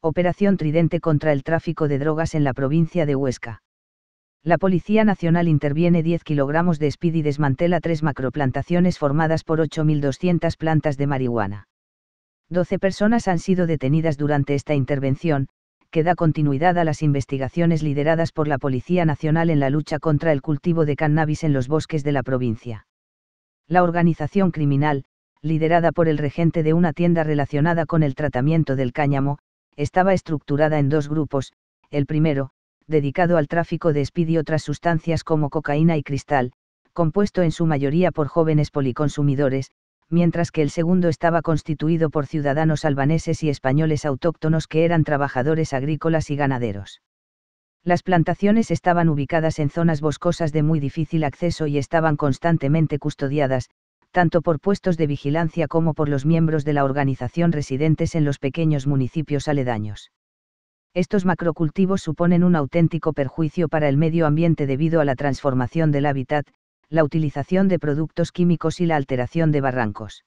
Operación Tridente contra el tráfico de drogas en la provincia de Huesca. La Policía Nacional interviene 10 kilogramos de speed y desmantela tres macroplantaciones formadas por 8.200 plantas de marihuana. 12 personas han sido detenidas durante esta intervención, que da continuidad a las investigaciones lideradas por la Policía Nacional en la lucha contra el cultivo de cannabis en los bosques de la provincia. La organización criminal, liderada por el regente de una tienda relacionada con el tratamiento del cáñamo, estaba estructurada en dos grupos, el primero, dedicado al tráfico de espidio y otras sustancias como cocaína y cristal, compuesto en su mayoría por jóvenes policonsumidores, mientras que el segundo estaba constituido por ciudadanos albaneses y españoles autóctonos que eran trabajadores agrícolas y ganaderos. Las plantaciones estaban ubicadas en zonas boscosas de muy difícil acceso y estaban constantemente custodiadas, tanto por puestos de vigilancia como por los miembros de la organización residentes en los pequeños municipios aledaños. Estos macrocultivos suponen un auténtico perjuicio para el medio ambiente debido a la transformación del hábitat, la utilización de productos químicos y la alteración de barrancos.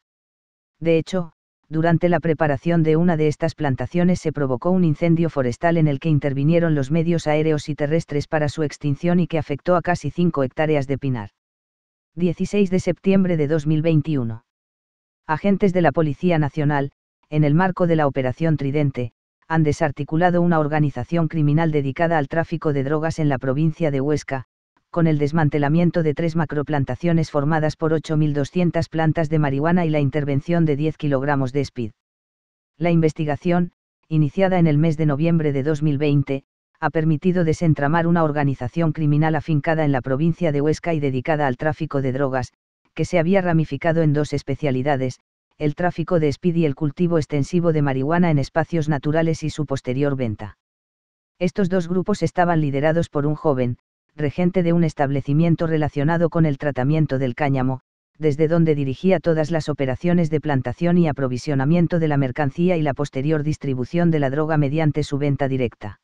De hecho, durante la preparación de una de estas plantaciones se provocó un incendio forestal en el que intervinieron los medios aéreos y terrestres para su extinción y que afectó a casi 5 hectáreas de pinar. 16 de septiembre de 2021. Agentes de la Policía Nacional, en el marco de la Operación Tridente, han desarticulado una organización criminal dedicada al tráfico de drogas en la provincia de Huesca, con el desmantelamiento de tres macroplantaciones formadas por 8.200 plantas de marihuana y la intervención de 10 kilogramos de speed. La investigación, iniciada en el mes de noviembre de 2020, ha permitido desentramar una organización criminal afincada en la provincia de Huesca y dedicada al tráfico de drogas, que se había ramificado en dos especialidades, el tráfico de speed y el cultivo extensivo de marihuana en espacios naturales y su posterior venta. Estos dos grupos estaban liderados por un joven, regente de un establecimiento relacionado con el tratamiento del cáñamo, desde donde dirigía todas las operaciones de plantación y aprovisionamiento de la mercancía y la posterior distribución de la droga mediante su venta directa.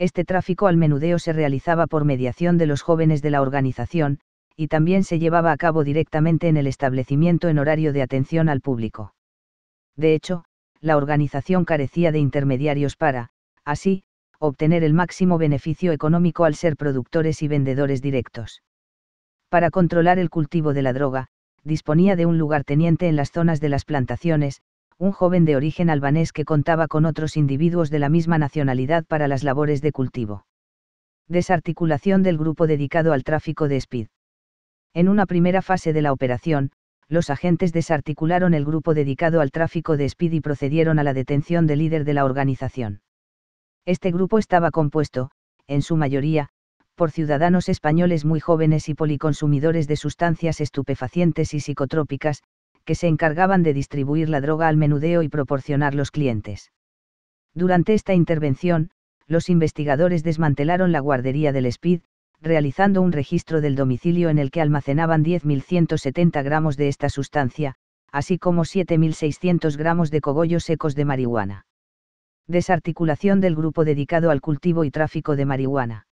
Este tráfico al menudeo se realizaba por mediación de los jóvenes de la organización, y también se llevaba a cabo directamente en el establecimiento en horario de atención al público. De hecho, la organización carecía de intermediarios para, así, obtener el máximo beneficio económico al ser productores y vendedores directos. Para controlar el cultivo de la droga, disponía de un lugar teniente en las zonas de las plantaciones, un joven de origen albanés que contaba con otros individuos de la misma nacionalidad para las labores de cultivo. Desarticulación del grupo dedicado al tráfico de speed. En una primera fase de la operación, los agentes desarticularon el grupo dedicado al tráfico de speed y procedieron a la detención del líder de la organización. Este grupo estaba compuesto, en su mayoría, por ciudadanos españoles muy jóvenes y policonsumidores de sustancias estupefacientes y psicotrópicas, que se encargaban de distribuir la droga al menudeo y proporcionar los clientes. Durante esta intervención, los investigadores desmantelaron la guardería del SPID, realizando un registro del domicilio en el que almacenaban 10.170 gramos de esta sustancia, así como 7.600 gramos de cogollos secos de marihuana. Desarticulación del grupo dedicado al cultivo y tráfico de marihuana.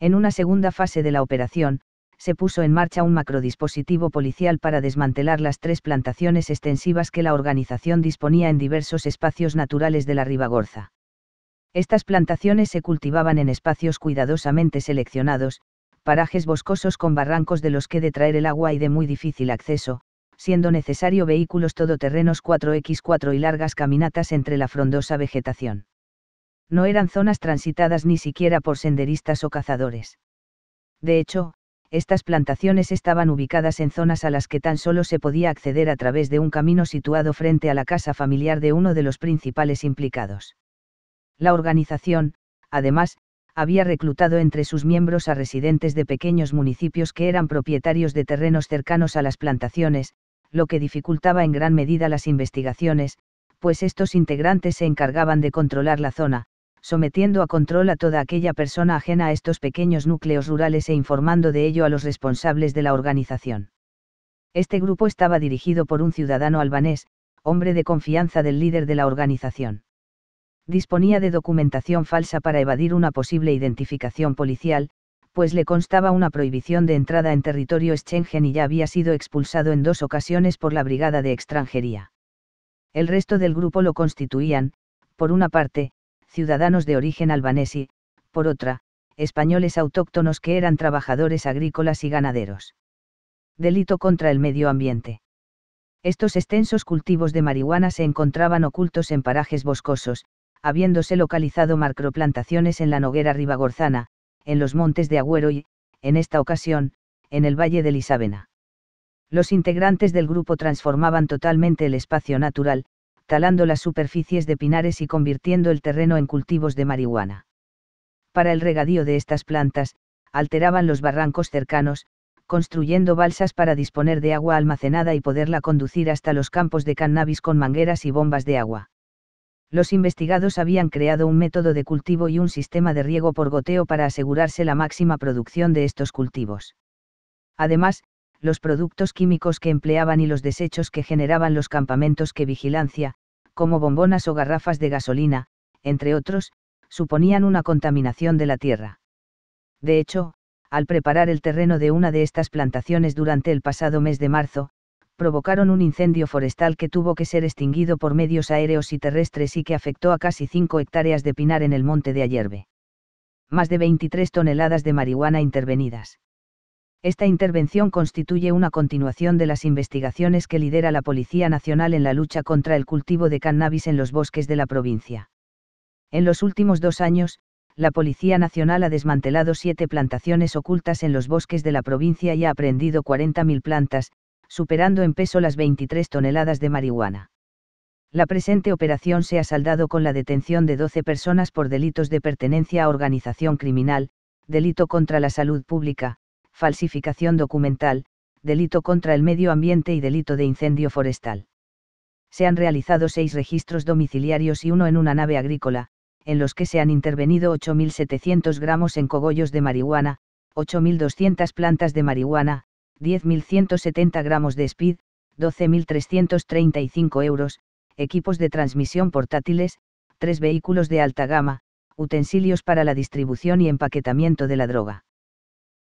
En una segunda fase de la operación, se puso en marcha un macrodispositivo policial para desmantelar las tres plantaciones extensivas que la organización disponía en diversos espacios naturales de la Ribagorza. Estas plantaciones se cultivaban en espacios cuidadosamente seleccionados, parajes boscosos con barrancos de los que traer el agua y de muy difícil acceso, siendo necesario vehículos todoterrenos 4x4 y largas caminatas entre la frondosa vegetación. No eran zonas transitadas ni siquiera por senderistas o cazadores. De hecho, estas plantaciones estaban ubicadas en zonas a las que tan solo se podía acceder a través de un camino situado frente a la casa familiar de uno de los principales implicados. La organización, además, había reclutado entre sus miembros a residentes de pequeños municipios que eran propietarios de terrenos cercanos a las plantaciones, lo que dificultaba en gran medida las investigaciones, pues estos integrantes se encargaban de controlar la zona, sometiendo a control a toda aquella persona ajena a estos pequeños núcleos rurales e informando de ello a los responsables de la organización. Este grupo estaba dirigido por un ciudadano albanés, hombre de confianza del líder de la organización. Disponía de documentación falsa para evadir una posible identificación policial, pues le constaba una prohibición de entrada en territorio Schengen y ya había sido expulsado en dos ocasiones por la Brigada de Extranjería. El resto del grupo lo constituían, por una parte, ciudadanos de origen y, por otra, españoles autóctonos que eran trabajadores agrícolas y ganaderos. Delito contra el medio ambiente. Estos extensos cultivos de marihuana se encontraban ocultos en parajes boscosos, habiéndose localizado macroplantaciones en la Noguera Ribagorzana, en los montes de Agüero y, en esta ocasión, en el Valle de Lisávena. Los integrantes del grupo transformaban totalmente el espacio natural, talando las superficies de pinares y convirtiendo el terreno en cultivos de marihuana. Para el regadío de estas plantas, alteraban los barrancos cercanos, construyendo balsas para disponer de agua almacenada y poderla conducir hasta los campos de cannabis con mangueras y bombas de agua. Los investigados habían creado un método de cultivo y un sistema de riego por goteo para asegurarse la máxima producción de estos cultivos. Además, los productos químicos que empleaban y los desechos que generaban los campamentos que vigilancia, como bombonas o garrafas de gasolina, entre otros, suponían una contaminación de la tierra. De hecho, al preparar el terreno de una de estas plantaciones durante el pasado mes de marzo, provocaron un incendio forestal que tuvo que ser extinguido por medios aéreos y terrestres y que afectó a casi 5 hectáreas de pinar en el monte de Ayerbe. Más de 23 toneladas de marihuana intervenidas. Esta intervención constituye una continuación de las investigaciones que lidera la Policía Nacional en la lucha contra el cultivo de cannabis en los bosques de la provincia. En los últimos dos años, la Policía Nacional ha desmantelado siete plantaciones ocultas en los bosques de la provincia y ha aprendido 40.000 plantas, superando en peso las 23 toneladas de marihuana. La presente operación se ha saldado con la detención de 12 personas por delitos de pertenencia a organización criminal, delito contra la salud pública, falsificación documental, delito contra el medio ambiente y delito de incendio forestal. Se han realizado seis registros domiciliarios y uno en una nave agrícola, en los que se han intervenido 8.700 gramos en cogollos de marihuana, 8.200 plantas de marihuana, 10.170 gramos de speed, 12.335 euros, equipos de transmisión portátiles, tres vehículos de alta gama, utensilios para la distribución y empaquetamiento de la droga.